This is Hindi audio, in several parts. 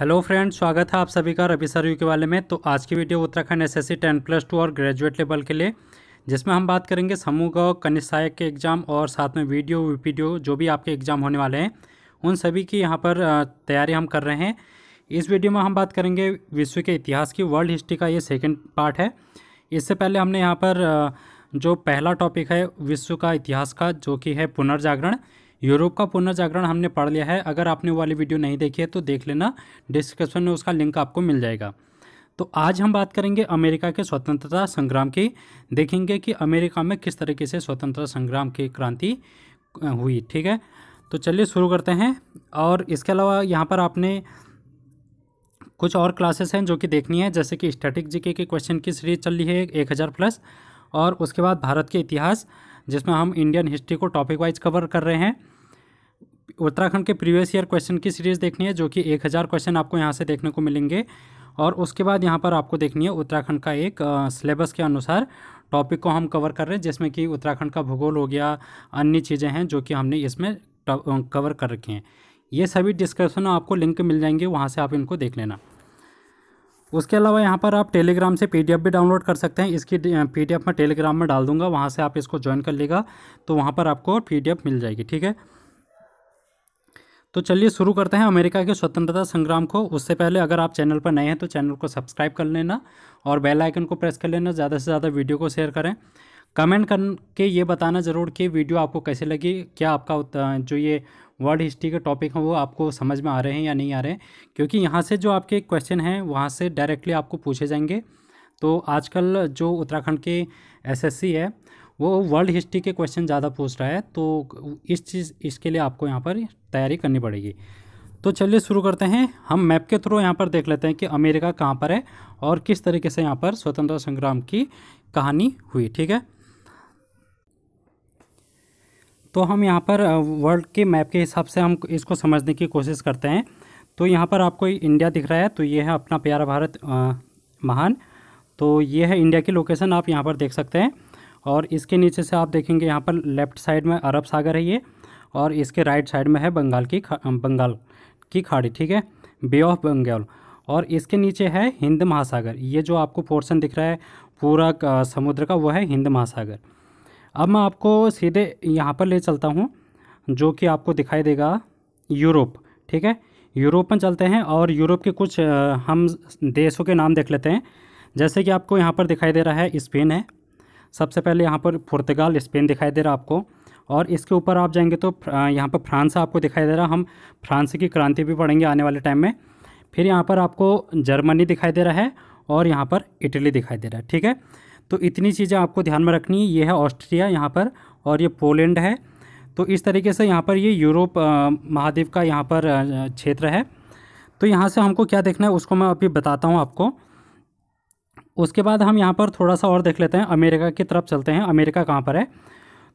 हेलो फ्रेंड स्वागत है आप सभी का रवि सर यू के वाले में तो आज की video Uttarakhand S S ten plus two और ग्रेजुएट लेवल के लिए जिसमें हम बात करेंगे समूह ग कनिष्ठ सहायक के एग्ज़ाम और साथ में वीडियो वीपीडियो जो भी आपके एग्ज़ाम होने वाले हैं उन सभी की यहाँ पर तैयारी हम कर रहे हैं इस वीडियो में हम बात करेंगे विश्व के इतिहास की वर्ल्ड हिस्ट्री का ये सेकेंड पार्ट है इससे पहले हमने यहाँ पर जो पहला टॉपिक है विश्व का इतिहास का जो कि है पुनर्जागरण यूरोप का पुनर्जागरण हमने पढ़ लिया है अगर आपने वाली वीडियो नहीं देखी है तो देख लेना डिस्क्रिप्शन में उसका लिंक आपको मिल जाएगा तो आज हम बात करेंगे अमेरिका के स्वतंत्रता संग्राम की देखेंगे कि अमेरिका में किस तरीके से स्वतंत्रता संग्राम की क्रांति हुई ठीक है तो चलिए शुरू करते हैं और इसके अलावा यहाँ पर आपने कुछ और क्लासेस हैं जो कि देखनी है जैसे कि स्टैटिक जीके के क्वेश्चन की सीरीज चल रही है एक हज़ार प्लस और उसके बाद भारत के इतिहास जिसमें हम इंडियन हिस्ट्री को टॉपिक वाइज कवर कर रहे हैं उत्तराखंड के प्रीवियस ईयर क्वेश्चन की सीरीज़ देखनी है जो कि एक हज़ार क्वेश्चन आपको यहाँ से देखने को मिलेंगे और उसके बाद यहाँ पर आपको देखनी है उत्तराखंड का एक सिलेबस के अनुसार टॉपिक को हम कवर कर रहे हैं जिसमें कि उत्तराखंड का भूगोल हो गया अन्य चीज़ें हैं जो कि हमने इसमें कवर कर रखी हैं ये सभी डिस्क्रिप्शन में आपको लिंक मिल जाएंगे वहाँ से आप इनको देख लेना उसके अलावा यहाँ पर आप टेलीग्राम से पीडीएफ भी डाउनलोड कर सकते हैं इसकी पीडीएफ मैं टेलीग्राम में डाल दूंगा वहाँ से आप इसको ज्वाइन कर लेगा तो वहाँ पर आपको पीडीएफ मिल जाएगी ठीक है तो चलिए शुरू करते हैं अमेरिका के स्वतंत्रता संग्राम को उससे पहले अगर आप चैनल पर नए हैं तो चैनल को सब्सक्राइब कर लेना और बेल आइकन को प्रेस कर लेना ज़्यादा से ज़्यादा वीडियो को शेयर करें कमेंट करके ये बताना ज़रूर कि वीडियो आपको कैसे लगी क्या आपका जो ये वर्ल्ड हिस्ट्री के टॉपिक हैं वो आपको समझ में आ रहे हैं या नहीं आ रहे क्योंकि यहाँ से जो आपके क्वेश्चन हैं वहाँ से डायरेक्टली आपको पूछे जाएंगे तो आजकल जो उत्तराखंड के एस है वो वर्ल्ड हिस्ट्री के क्वेश्चन ज़्यादा पूछ रहा है तो इस चीज़ इसके लिए आपको यहाँ पर तैयारी करनी पड़ेगी तो चलिए शुरू करते हैं हम मैप के थ्रू यहाँ पर देख लेते हैं कि अमेरिका कहाँ पर है और किस तरीके से यहाँ पर स्वतंत्रता संग्राम की कहानी हुई ठीक है तो हम यहाँ पर वर्ल्ड के मैप के हिसाब से हम इसको समझने की कोशिश करते हैं तो यहाँ पर आपको इंडिया दिख रहा है तो ये है अपना प्यारा भारत आ, महान तो ये है इंडिया की लोकेशन आप यहाँ पर देख सकते हैं और इसके नीचे से आप देखेंगे यहाँ पर लेफ्ट साइड में अरब सागर है ये और इसके राइट साइड में है बंगाल की बंगाल की खाड़ी ठीक है बे ऑफ बंगाल और इसके नीचे है हिंद महासागर ये जो आपको पोर्शन दिख रहा है पूरा समुद्र का वो है हिंद महासागर अब मैं आपको सीधे यहाँ पर ले चलता हूँ जो कि आपको दिखाई देगा यूरोप ठीक है यूरोप में चलते हैं और यूरोप के कुछ हम देशों के नाम देख लेते हैं जैसे कि आपको यहाँ पर दिखाई दे रहा है स्पेन है सबसे पहले यहाँ पर पुर्तगाल स्पेन दिखाई दे रहा आपको और इसके ऊपर आप जाएंगे तो यहाँ पर फ्रांस आपको दिखाई दे रहा हम फ्रांस की क्रांति भी पढ़ेंगे आने वाले टाइम में फिर यहाँ पर आपको जर्मनी दिखाई दे रहा है और यहाँ पर इटली दिखाई दे रहा है ठीक है तो इतनी चीज़ें आपको ध्यान में रखनी है ये है ऑस्ट्रिया यहाँ पर और ये पोलैंड है तो इस तरीके से यहाँ पर ये यूरोप महाद्वीप का यहाँ पर क्षेत्र है तो यहाँ से हमको क्या देखना है उसको मैं अभी बताता हूँ आपको उसके बाद हम यहाँ पर थोड़ा सा और देख लेते हैं अमेरिका की तरफ चलते हैं अमेरिका कहाँ पर है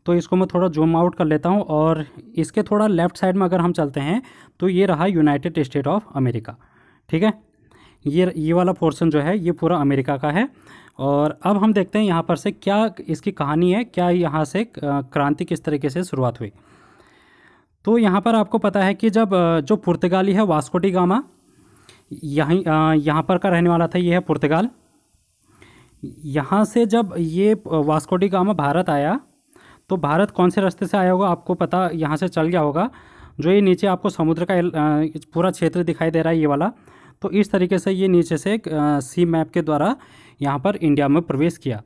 तो इसको मैं थोड़ा जूम आउट कर लेता हूँ और इसके थोड़ा लेफ़्ट साइड में अगर हम चलते हैं तो ये रहा यूनाइटेड स्टेट ऑफ अमेरिका ठीक है ये ये वाला पोर्सन जो है ये पूरा अमेरिका का है और अब हम देखते हैं यहाँ पर से क्या इसकी कहानी है क्या यहाँ से क्रांति किस तरीके से शुरुआत हुई तो यहाँ पर आपको पता है कि जब जो पुर्तगाली है वास्कोटी गामा यहीं यहाँ पर का रहने वाला था ये है पुर्तगाल यहाँ से जब ये वास्कोडी गामा भारत आया तो भारत कौन से रास्ते से आया होगा आपको पता यहाँ से चल गया होगा जो ये नीचे आपको समुद्र का पूरा क्षेत्र दिखाई दे रहा है ये वाला तो इस तरीके से ये नीचे से सी मैप के द्वारा यहाँ पर इंडिया में प्रवेश किया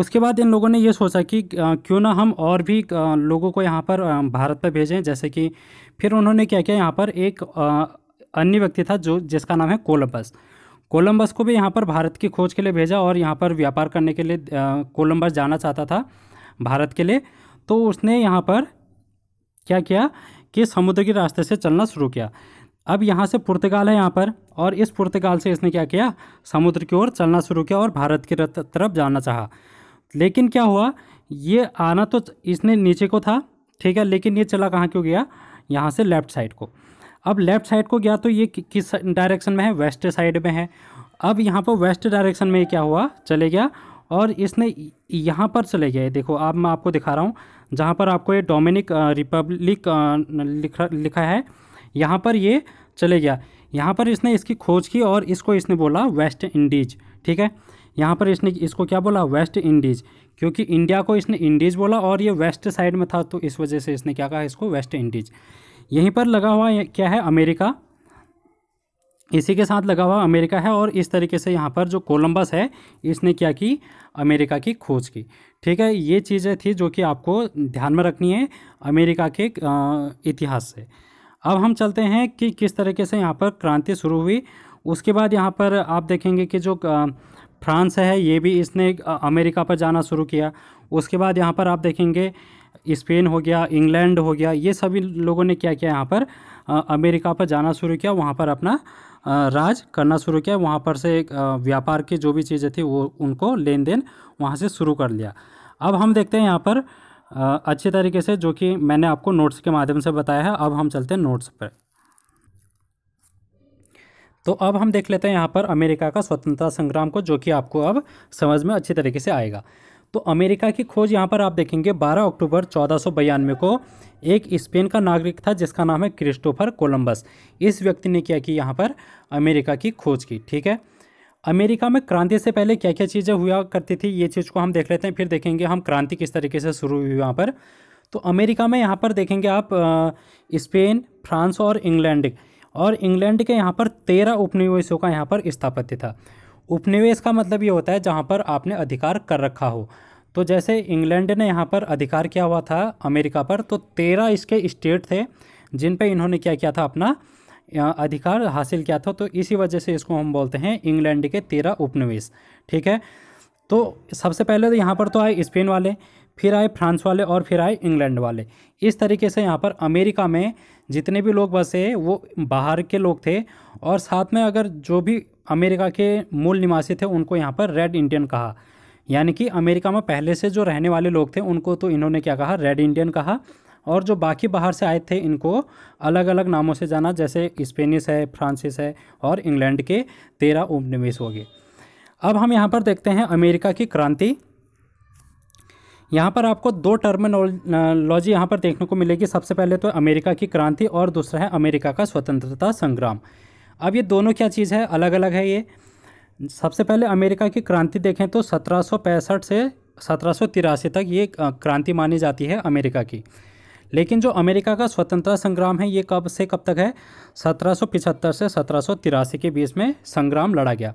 उसके बाद इन लोगों ने ये सोचा कि क्यों ना हम और भी लोगों को यहाँ पर भारत पर भेजें जैसे कि फिर उन्होंने क्या किया यहाँ पर एक अन्य व्यक्ति था जो जिसका नाम है कोलम्बस कोलंबस को भी यहाँ पर भारत की खोज के लिए भेजा और यहाँ पर व्यापार करने के लिए कोलंबस जाना चाहता था भारत के लिए तो उसने यहाँ पर क्या किया कि समुद्र के रास्ते से चलना शुरू किया अब यहाँ से पुर्तगाल है यहाँ पर और इस पुर्तगाल से इसने क्या किया समुद्र की ओर चलना शुरू किया और भारत की तरफ जाना चाहा लेकिन क्या हुआ ये आना तो इसने नीचे को था ठीक है लेकिन ये चला कहाँ क्यों गया यहाँ से लेफ्ट साइड को अब लेफ़्ट साइड को गया तो ये कि, किस डायरेक्शन में है वेस्ट साइड में है अब यहाँ पर वेस्ट डायरेक्शन में क्या हुआ चले गया और इसने यहाँ पर चले गए देखो अब आप मैं आपको दिखा रहा हूँ जहाँ पर आपको ये डोमिनिक रिपब्लिक लिखा लिखा है यहाँ पर ये चले गया यहाँ पर इसने इसकी खोज की और इसको इसने बोला वेस्ट इंडीज ठीक है यहाँ पर इसने इसको क्या बोला वेस्ट इंडीज़ क्योंकि इंडिया को इसने इंडीज़ बोला और ये वेस्ट साइड में था तो इस वजह से इसने क्या कहा इसको वेस्ट इंडीज़ यहीं पर लगा हुआ क्या है अमेरिका इसी के साथ लगा हुआ अमेरिका है और इस तरीके से यहाँ पर जो कोलंबस है इसने क्या की अमेरिका की खोज की ठीक है ये चीज़ें थी जो कि आपको ध्यान में रखनी है अमेरिका के इतिहास से अब हम चलते हैं कि किस तरीके से यहाँ पर क्रांति शुरू हुई उसके बाद यहाँ पर आप देखेंगे कि जो फ्रांस है ये भी इसने अमेरिका पर जाना शुरू किया उसके बाद यहाँ पर आप देखेंगे स्पेन हो गया इंग्लैंड हो गया ये सभी लोगों ने क्या किया यहाँ पर आ, अमेरिका पर जाना शुरू किया वहाँ पर अपना राज करना शुरू किया वहाँ पर से व्यापार की जो भी चीज़ें थी वो उनको लेन देन वहाँ से शुरू कर लिया अब हम देखते हैं यहाँ पर अच्छे तरीके से जो कि मैंने आपको नोट्स के माध्यम से बताया है अब हम चलते हैं नोट्स पर तो अब हम देख लेते हैं यहाँ पर अमेरिका का स्वतंत्रता संग्राम को जो कि आपको अब समझ में अच्छी तरीके से आएगा तो अमेरिका की खोज यहाँ पर आप देखेंगे 12 अक्टूबर चौदह को एक स्पेन का नागरिक था जिसका नाम है क्रिस्टोफर कोलंबस इस व्यक्ति ने क्या कि यहाँ पर अमेरिका की खोज की ठीक है अमेरिका में क्रांति से पहले क्या क्या चीज़ें हुआ करती थी ये चीज़ को हम देख लेते हैं फिर देखेंगे हम क्रांति किस तरीके से शुरू हुई यहाँ पर तो अमेरिका में यहाँ पर देखेंगे आप स्पेन फ्रांस और इंग्लैंड और इंग्लैंड के यहाँ पर तेरह उपनिवेशों का यहाँ पर स्थापत्य था उपनिवेश का मतलब ये होता है जहाँ पर आपने अधिकार कर रखा हो तो जैसे इंग्लैंड ने यहाँ पर अधिकार किया हुआ था अमेरिका पर तो तेरह इसके स्टेट थे जिन पे इन्होंने क्या किया था अपना अधिकार हासिल किया था तो इसी वजह से इसको हम बोलते हैं इंग्लैंड के तेरह उपनिवेश ठीक है तो सबसे पहले तो यहाँ पर तो आए स्पेन वाले फिर आए फ्रांस वाले और फिर आए इंग्लैंड वाले इस तरीके से यहाँ पर अमेरिका में जितने भी लोग बसे वो बाहर के लोग थे और साथ में अगर जो भी अमेरिका के मूल निवासी थे उनको यहाँ पर रेड इंडियन कहा यानी कि अमेरिका में पहले से जो रहने वाले लोग थे उनको तो इन्होंने क्या कहा रेड इंडियन कहा और जो बाकी बाहर से आए थे इनको अलग अलग नामों से जाना जैसे स्पेनिश है फ्रांसिस है और इंग्लैंड के तेरह उपनिवेश हो गए अब हम यहाँ पर देखते हैं अमेरिका की क्रांति यहाँ पर आपको दो टर्मिनोलॉजी यहाँ पर देखने को मिलेगी सबसे पहले तो अमेरिका की क्रांति और दूसरा है अमेरिका का स्वतंत्रता संग्राम अब ये दोनों क्या चीज़ है अलग अलग है ये सबसे पहले अमेरिका की क्रांति देखें तो सत्रह से सत्रह तक ये क्रांति मानी जाती है अमेरिका की लेकिन जो अमेरिका का स्वतंत्रता संग्राम है ये कब से कब तक है 1775 से सत्रह के बीच में संग्राम लड़ा गया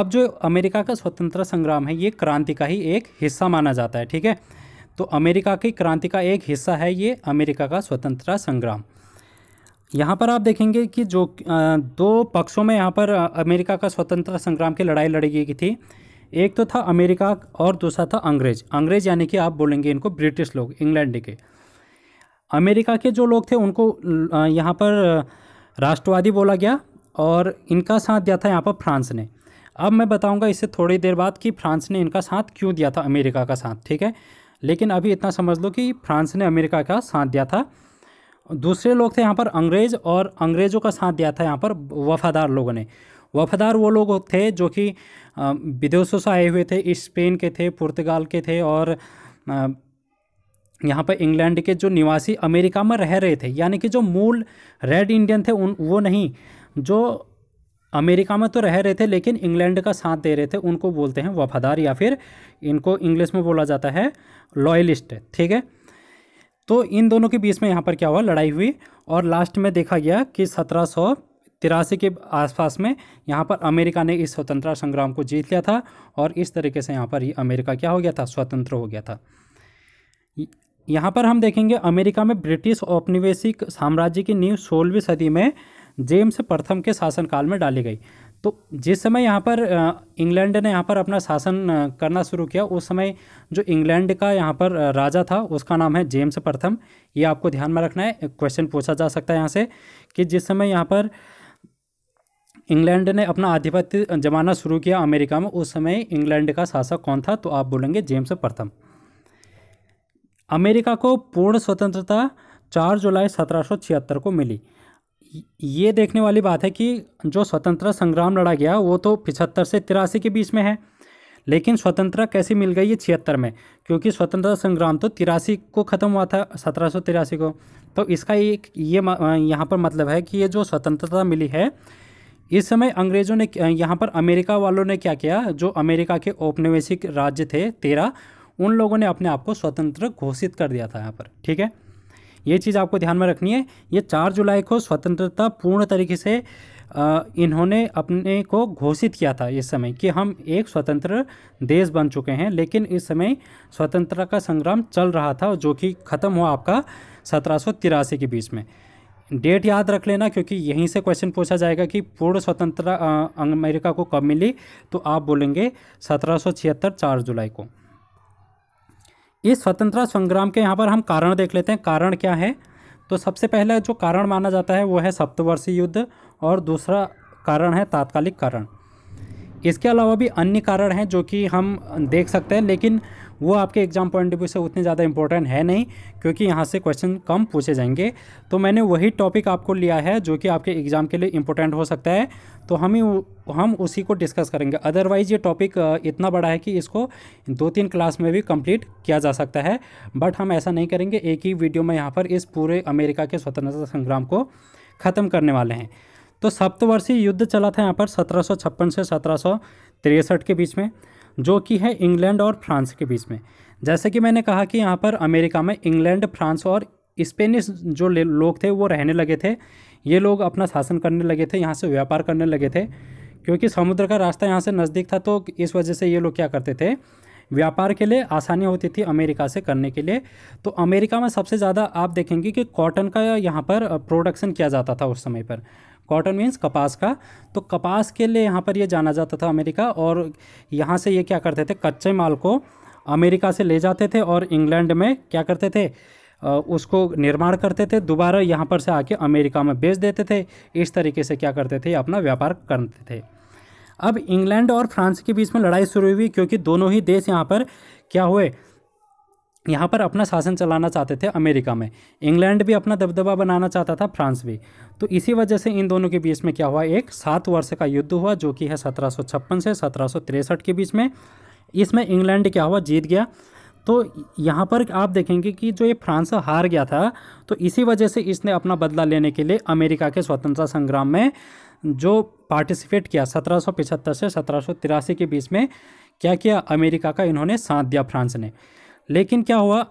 अब जो अमेरिका का स्वतंत्रता संग्राम है ये क्रांति का ही एक हिस्सा माना जाता है ठीक है तो अमेरिका की क्रांति का एक हिस्सा है ये अमेरिका का स्वतंत्रता संग्राम यहाँ पर आप देखेंगे कि जो दो पक्षों में यहाँ पर अमेरिका का स्वतंत्रता संग्राम की लड़ाई लड़ी गई थी एक तो था अमेरिका और दूसरा था अंग्रेज अंग्रेज यानी कि आप बोलेंगे इनको ब्रिटिश लोग इंग्लैंड के अमेरिका के जो लोग थे उनको यहाँ पर राष्ट्रवादी बोला गया और इनका साथ दिया था यहाँ पर फ्रांस ने अब मैं बताऊँगा इससे थोड़ी देर बाद कि फ्रांस ने इनका साथ क्यों दिया था अमेरिका का साथ ठीक है लेकिन अभी इतना समझ लो कि फ्रांस ने अमेरिका का साथ दिया था दूसरे लोग थे यहाँ पर अंग्रेज़ और अंग्रेज़ों का साथ दिया था यहाँ पर वफ़ादार लोगों ने वफ़ादार वो लोग थे जो कि विदेशों से आए हुए थे स्पेन के थे पुर्तगाल के थे और यहाँ पर इंग्लैंड के जो निवासी अमेरिका में रह रहे थे यानी कि जो मूल रेड इंडियन थे उन वो नहीं जो अमेरिका में तो रह रहे थे लेकिन इंग्लैंड का साथ दे रहे थे उनको बोलते हैं वफ़ादार या फिर इनको इंग्लिश में बोला जाता है लॉयलिस्ट ठीक है तो इन दोनों के बीच में यहाँ पर क्या हुआ लड़ाई हुई और लास्ट में देखा गया कि सत्रह सौ तिरासी के आसपास में यहाँ पर अमेरिका ने इस स्वतंत्रता संग्राम को जीत लिया था और इस तरीके से यहाँ पर ये अमेरिका क्या हो गया था स्वतंत्र हो गया था यहाँ पर हम देखेंगे अमेरिका में ब्रिटिश औपनिवेशिक साम्राज्य की नींव सोलहवीं सदी में जेम्स प्रथम के शासनकाल में डाली गई तो जिस समय यहाँ पर इंग्लैंड ने यहाँ पर अपना शासन करना शुरू किया उस समय जो इंग्लैंड का यहाँ पर राजा था उसका नाम है जेम्स प्रथम ये आपको ध्यान में रखना है क्वेश्चन पूछा जा सकता है यहाँ से कि जिस समय यहाँ पर इंग्लैंड ने अपना आधिपत्य जमाना शुरू किया अमेरिका में उस समय इंग्लैंड का शासक कौन था तो आप बोलेंगे जेम्स प्रथम अमेरिका को पूर्ण स्वतंत्रता चार जुलाई सत्रह को मिली ये देखने वाली बात है कि जो स्वतंत्रता संग्राम लड़ा गया वो तो पिछहत्तर से तिरासी के बीच में है लेकिन स्वतंत्रता कैसे मिल गई ये छिहत्तर में क्योंकि स्वतंत्रता संग्राम तो तिरासी को ख़त्म हुआ था सत्रह सौ तिरासी को तो इसका एक ये यहाँ पर मतलब है कि ये जो स्वतंत्रता मिली है इस समय अंग्रेज़ों ने यहाँ पर अमेरिका वालों ने क्या किया जो अमेरिका के औपनिवेशिक राज्य थे तेरह उन लोगों ने अपने आप को स्वतंत्र घोषित कर दिया था यहाँ पर ठीक है ये चीज़ आपको ध्यान में रखनी है ये चार जुलाई को स्वतंत्रता पूर्ण तरीके से इन्होंने अपने को घोषित किया था इस समय कि हम एक स्वतंत्र देश बन चुके हैं लेकिन इस समय स्वतंत्रता का संग्राम चल रहा था जो कि ख़त्म हुआ आपका सत्रह के बीच में डेट याद रख लेना क्योंकि यहीं से क्वेश्चन पूछा जाएगा कि पूर्ण स्वतंत्रता अमेरिका को कब मिली तो आप बोलेंगे सत्रह सौ छिहत्तर चार जुलाई को इस स्वतंत्रता संग्राम के यहाँ पर हम कारण देख लेते हैं कारण क्या है तो सबसे पहला जो कारण माना जाता है वो है सप्तवर्षीय युद्ध और दूसरा कारण है तात्कालिक कारण इसके अलावा भी अन्य कारण हैं जो कि हम देख सकते हैं लेकिन वो आपके एग्जाम पॉइंट ऑफ व्यू से उतने ज़्यादा इंपॉर्टेंट है नहीं क्योंकि यहाँ से क्वेश्चन कम पूछे जाएंगे तो मैंने वही टॉपिक आपको लिया है जो कि आपके एग्ज़ाम के लिए इंपॉर्टेंट हो सकता है तो हम ही हम उसी को डिस्कस करेंगे अदरवाइज़ ये टॉपिक इतना बड़ा है कि इसको दो तीन क्लास में भी कंप्लीट किया जा सकता है बट हम ऐसा नहीं करेंगे एक ही वीडियो में यहाँ पर इस पूरे अमेरिका के स्वतंत्रता संग्राम को ख़त्म करने वाले हैं तो सप्तवर्षीय युद्ध चला था यहाँ पर सत्रह से सत्रह के बीच में जो कि है इंग्लैंड और फ्रांस के बीच में जैसे कि मैंने कहा कि यहाँ पर अमेरिका में इंग्लैंड फ्रांस और स्पेनिश जो लोग थे वो रहने लगे थे ये लोग अपना शासन करने लगे थे यहाँ से व्यापार करने लगे थे क्योंकि समुद्र का रास्ता यहाँ से नज़दीक था तो इस वजह से ये लोग क्या करते थे व्यापार के लिए आसानी होती थी अमेरिका से करने के लिए तो अमेरिका में सबसे ज़्यादा आप देखेंगे कि कॉटन का यहाँ पर प्रोडक्शन किया जाता था उस समय पर कॉटन मीन्स कपास का तो कपास के लिए यहाँ पर ये यह जाना जाता था अमेरिका और यहाँ से ये यह क्या करते थे कच्चे माल को अमेरिका से ले जाते थे और इंग्लैंड में क्या करते थे उसको निर्माण करते थे दोबारा यहाँ पर से आके अमेरिका में बेच देते थे इस तरीके से क्या करते थे अपना व्यापार करते थे अब इंग्लैंड और फ्रांस के बीच में लड़ाई शुरू हुई क्योंकि दोनों ही देश यहाँ पर क्या हुए यहाँ पर अपना शासन चलाना चाहते थे अमेरिका में इंग्लैंड भी अपना दबदबा बनाना चाहता था फ्रांस भी तो इसी वजह से इन दोनों के बीच में क्या हुआ एक सात वर्ष का युद्ध हुआ जो कि है सत्रह से सत्रह के बीच में इसमें इंग्लैंड क्या हुआ जीत गया तो यहाँ पर आप देखेंगे कि जो ये फ्रांस हार गया था तो इसी वजह से इसने अपना बदला लेने के लिए अमेरिका के स्वतंत्रता संग्राम में जो पार्टिसिपेट किया सत्रह से सत्रह के बीच में क्या किया अमेरिका का इन्होंने साथ दिया फ्रांस ने लेकिन क्या हुआ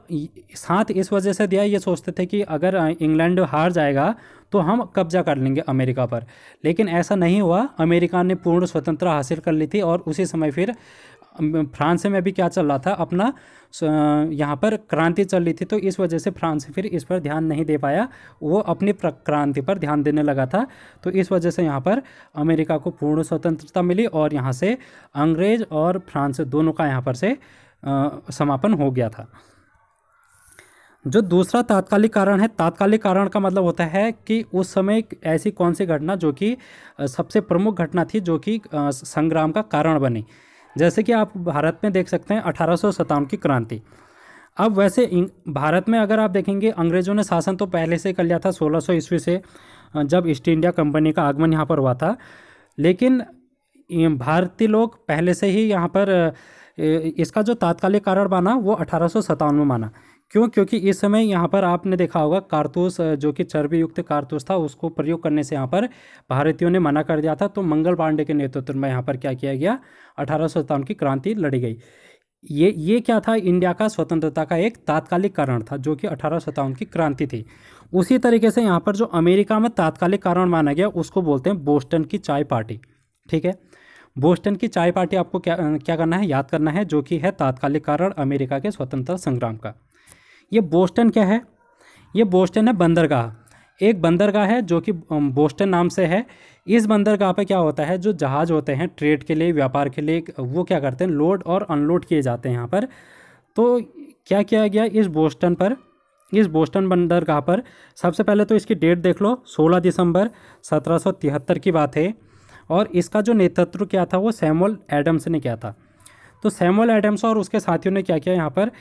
साथ इस वजह से दिया ये सोचते थे कि अगर इंग्लैंड हार जाएगा तो हम कब्जा कर लेंगे अमेरिका पर लेकिन ऐसा नहीं हुआ अमेरिका ने पूर्ण स्वतंत्रता हासिल कर ली थी और उसी समय फिर फ्रांस में अभी क्या चल रहा था अपना यहाँ पर क्रांति चल रही थी तो इस वजह से फ्रांस फिर इस पर ध्यान नहीं दे पाया वो अपनी क्रांति पर ध्यान देने लगा था तो इस वजह से यहाँ पर अमेरिका को पूर्ण स्वतंत्रता मिली और यहाँ से अंग्रेज और फ्रांस दोनों का यहाँ पर से समापन हो गया था जो दूसरा तात्कालिक कारण है तात्कालिक कारण का मतलब होता है कि उस समय ऐसी कौन सी घटना जो कि सबसे प्रमुख घटना थी जो कि संग्राम का कारण बनी जैसे कि आप भारत में देख सकते हैं अठारह की क्रांति अब वैसे भारत में अगर आप देखेंगे अंग्रेज़ों ने शासन तो पहले से कर लिया था 1600 सौ ईस्वी से जब ईस्ट इंडिया कंपनी का आगमन यहाँ पर हुआ था लेकिन भारतीय लोग पहले से ही यहाँ पर इसका जो तात्कालिक कारण माना वो अठारह माना क्यों क्योंकि इस समय यहाँ पर आपने देखा होगा कारतूस जो कि चर्बी युक्त कारतूस था उसको प्रयोग करने से यहाँ पर भारतीयों ने मना कर दिया था तो मंगल पांडे के नेतृत्व में यहाँ पर क्या किया गया अठारह की क्रांति लड़ी गई ये ये क्या था इंडिया का स्वतंत्रता का एक तात्कालिक कारण था जो कि अठारह की क्रांति थी उसी तरीके से यहाँ पर जो अमेरिका में तात्कालिक कारण माना गया उसको बोलते हैं बोस्टन की चाय पार्टी ठीक है बोस्टन की चाय पार्टी आपको क्या क्या करना है याद करना है जो कि है तात्कालिक कारण अमेरिका के स्वतंत्रता संग्राम का ये बोस्टन क्या है ये बोस्टन है बंदरगाह एक बंदरगाह है जो कि बोस्टन नाम से है इस बंदरगाह पे क्या होता है जो जहाज़ होते हैं ट्रेड के लिए व्यापार के लिए वो क्या करते हैं लोड और अनलोड किए जाते हैं यहाँ पर तो क्या किया गया इस बोस्टन पर इस बोस्टन बंदरगाह पर सबसे पहले तो इसकी डेट देख लो 16 दिसंबर 1773 की बात है और इसका जो नेतृत्व क्या था वो सैमुअल एडम्स ने किया था तो सैमुअल एडम्स और उसके साथियों ने क्या किया यहाँ पर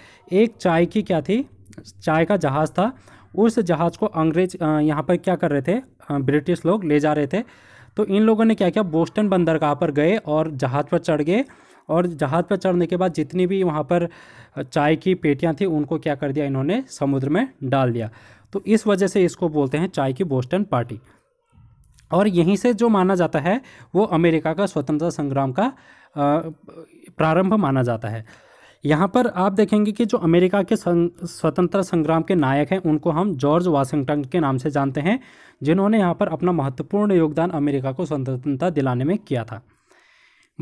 एक चाय की क्या थी चाय का जहाज़ था उस जहाज़ को अंग्रेज यहाँ पर क्या कर रहे थे ब्रिटिश लोग ले जा रहे थे तो इन लोगों ने क्या किया बोस्टन बंदरगाह पर गए और जहाज़ पर चढ़ गए और जहाज़ पर चढ़ने के बाद जितनी भी वहाँ पर चाय की पेटियाँ थी उनको क्या कर दिया इन्होंने समुद्र में डाल दिया तो इस वजह से इसको बोलते हैं चाय की बोस्टन पार्टी और यहीं से जो माना जाता है वो अमेरिका का स्वतंत्रता संग्राम का प्रारंभ माना जाता है यहाँ पर आप देखेंगे कि जो अमेरिका के स्वतंत्रता संग्राम के नायक हैं उनको हम जॉर्ज वाशिंगटन के नाम से जानते हैं जिन्होंने यहाँ पर अपना महत्वपूर्ण योगदान अमेरिका को स्वतंत्रता दिलाने में किया था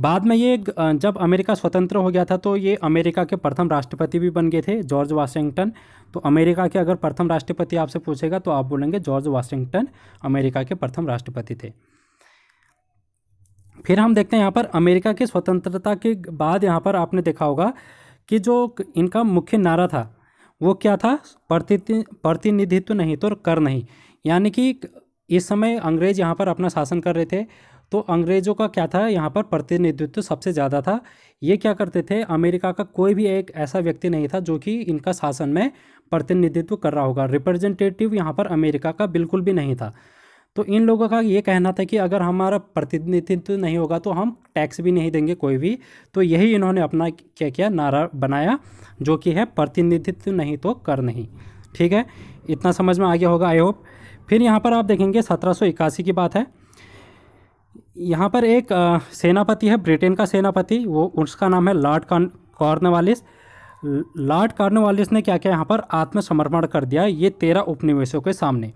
बाद में ये जब अमेरिका स्वतंत्र हो गया था तो ये अमेरिका के प्रथम राष्ट्रपति भी बन गए थे जॉर्ज वाशिंगटन तो अमेरिका के अगर प्रथम राष्ट्रपति आपसे पूछेगा तो आप बोलेंगे जॉर्ज वाशिंगटन अमेरिका के प्रथम राष्ट्रपति थे फिर हम देखते हैं यहाँ पर अमेरिका के स्वतंत्रता के बाद यहाँ पर आपने देखा होगा कि जो इनका मुख्य नारा था वो क्या था प्रतिनिधित्व नहीं तो कर नहीं यानी कि इस समय अंग्रेज यहाँ पर अपना शासन कर रहे थे तो अंग्रेज़ों का क्या था यहाँ पर प्रतिनिधित्व सबसे ज़्यादा था ये क्या करते थे अमेरिका का कोई भी एक ऐसा व्यक्ति नहीं था जो कि इनका शासन में प्रतिनिधित्व कर रहा होगा रिप्रेजेंटेटिव यहाँ पर अमेरिका का बिल्कुल भी नहीं था तो इन लोगों का ये कहना था कि अगर हमारा प्रतिनिधित्व नहीं होगा तो हम टैक्स भी नहीं देंगे कोई भी तो यही इन्होंने अपना क्या क्या नारा बनाया जो कि है प्रतिनिधित्व नहीं तो कर नहीं ठीक है इतना समझ में आ गया होगा आई होप फिर यहाँ पर आप देखेंगे सत्रह की बात है यहाँ पर एक सेनापति है ब्रिटेन का सेनापति वो उसका नाम है लॉर्ड कॉर्नवालिस लॉर्ड कॉर्नवालिस ने क्या क्या यहाँ पर आत्मसमर्पण कर दिया ये तेरह उपनिवेशों के सामने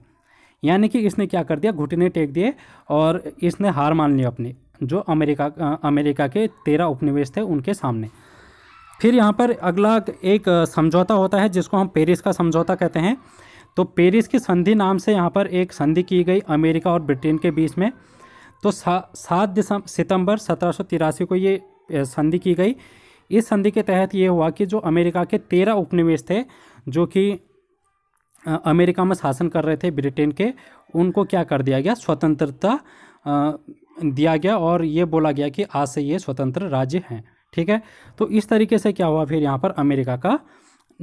यानी कि इसने क्या कर दिया घुटने टेक दिए और इसने हार मान ली अपनी जो अमेरिका अमेरिका के तेरह उपनिवेश थे उनके सामने फिर यहाँ पर अगला एक समझौता होता है जिसको हम पेरिस का समझौता कहते हैं तो पेरिस की संधि नाम से यहाँ पर एक संधि की गई अमेरिका और ब्रिटेन के बीच में तो सात दिसंबर सितंबर सत्रह को ये संधि की गई इस संधि के तहत ये हुआ कि जो अमेरिका के तेरह उपनिवेश थे जो कि अमेरिका में शासन कर रहे थे ब्रिटेन के उनको क्या कर दिया गया स्वतंत्रता दिया गया और ये बोला गया कि आज से ये स्वतंत्र राज्य हैं ठीक है तो इस तरीके से क्या हुआ फिर यहाँ पर अमेरिका का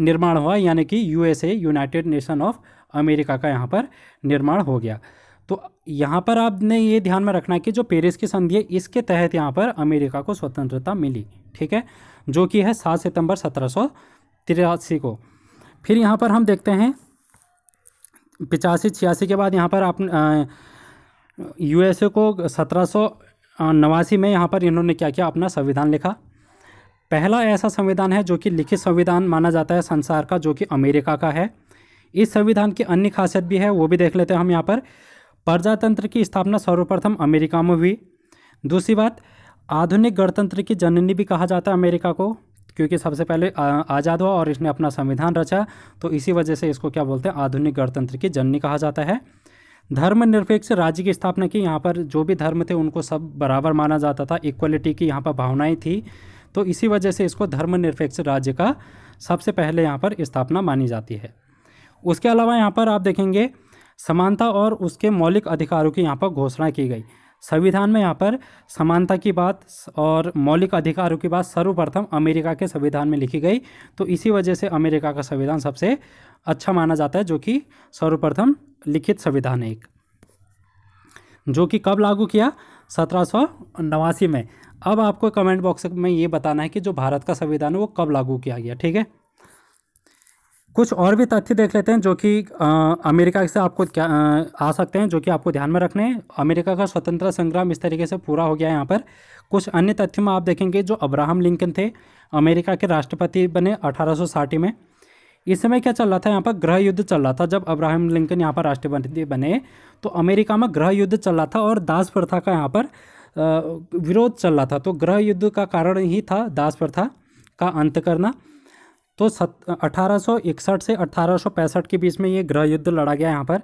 निर्माण हुआ यानी कि USA United Nation of America का यहाँ पर निर्माण हो गया तो यहाँ पर आपने ये ध्यान में रखना कि जो पेरिस की संधि है इसके तहत यहाँ पर अमेरिका को स्वतंत्रता मिली ठीक है जो कि है सात सितंबर सत्रह को फिर यहाँ पर हम देखते हैं पिचासी छियासी के बाद यहाँ पर आप यू को सत्रह नवासी में यहाँ पर इन्होंने क्या किया अपना संविधान लिखा पहला ऐसा संविधान है जो कि लिखित संविधान माना जाता है संसार का जो कि अमेरिका का है इस संविधान की अन्य खासियत भी है वो भी देख लेते हैं हम यहाँ पर प्रजातंत्र की स्थापना सर्वप्रथम अमेरिका में हुई दूसरी बात आधुनिक गणतंत्र की जननी भी कहा जाता है अमेरिका को क्योंकि सबसे पहले आज़ाद हुआ और इसने अपना संविधान रचा तो इसी वजह से इसको क्या बोलते हैं आधुनिक गणतंत्र की जननी कहा जाता है धर्मनिरपेक्ष राज्य की स्थापना की यहाँ पर जो भी धर्म थे उनको सब बराबर माना जाता था इक्वलिटी की यहाँ पर भावनाएँ थी तो इसी वजह से इसको धर्मनिरपेक्ष राज्य का सबसे पहले यहाँ पर स्थापना मानी जाती है उसके अलावा यहाँ पर आप देखेंगे समानता और उसके मौलिक अधिकारों की यहाँ पर घोषणा की गई संविधान में यहाँ पर समानता की बात और मौलिक अधिकारों की बात सर्वप्रथम अमेरिका के संविधान में लिखी गई तो इसी वजह से अमेरिका का संविधान सबसे अच्छा माना जाता है जो कि सर्वप्रथम लिखित संविधान है एक जो कि कब लागू किया सत्रह में अब आपको कमेंट बॉक्स में ये बताना है कि जो भारत का संविधान है वो कब लागू किया गया ठीक है कुछ और भी तथ्य देख लेते हैं जो कि अमेरिका से आपको क्या आ, आ सकते हैं जो कि आपको ध्यान में रखने हैं अमेरिका का स्वतंत्रता संग्राम इस तरीके से पूरा हो गया यहाँ पर कुछ अन्य तथ्य में आप देखेंगे जो अब्राहम लिंकन थे अमेरिका के राष्ट्रपति बने अठारह में इस समय क्या चल रहा था यहाँ पर ग्रह युद्ध चल रहा था जब अब्राहम लिंकन यहाँ पर राष्ट्रपति बने तो अमेरिका में ग्रह युद्ध चल रहा था और दास प्रथा का यहाँ पर विरोध चल रहा था तो ग्रह युद्ध का कारण ही था दास प्रथा का अंत करना तो सत अठारह से अठारह के बीच में ये ग्रह युद्ध लड़ा गया यहाँ पर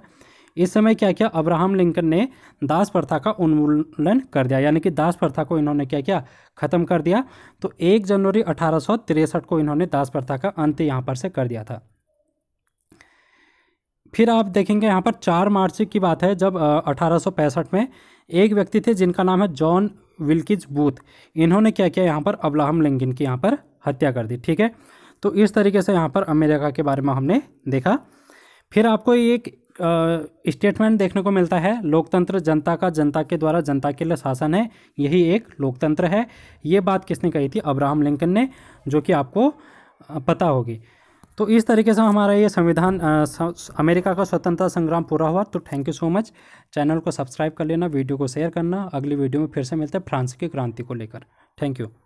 इस समय क्या किया अब्राहम लिंकन ने दास प्रथा का उन्मूलन कर दिया यानी कि दास प्रथा को इन्होंने क्या किया ख़त्म कर दिया तो एक जनवरी अठारह को इन्होंने दास प्रथा का अंत यहाँ पर से कर दिया था फिर आप देखेंगे यहाँ पर चार मार्च की बात है जब अठारह में एक व्यक्ति थे जिनका नाम है जॉन विल्किज बूथ इन्होंने क्या किया यहाँ पर अब्राहम लिंकन की यहाँ पर हत्या कर दी ठीक है तो इस तरीके से यहाँ पर अमेरिका के बारे में हमने देखा फिर आपको एक स्टेटमेंट देखने को मिलता है लोकतंत्र जनता का जनता के द्वारा जनता के लिए शासन है यही एक लोकतंत्र है ये बात किसने कही थी अब्राहम लिंकन ने जो कि आपको पता होगी तो इस तरीके से हमारा ये संविधान अमेरिका का स्वतंत्रता संग्राम पूरा हुआ तो thank you so much channel को सब्सक्राइब कर लेना वीडियो को शेयर करना अगली वीडियो में फिर से मिलते हैं फ्रांस की क्रांति को लेकर थैंक यू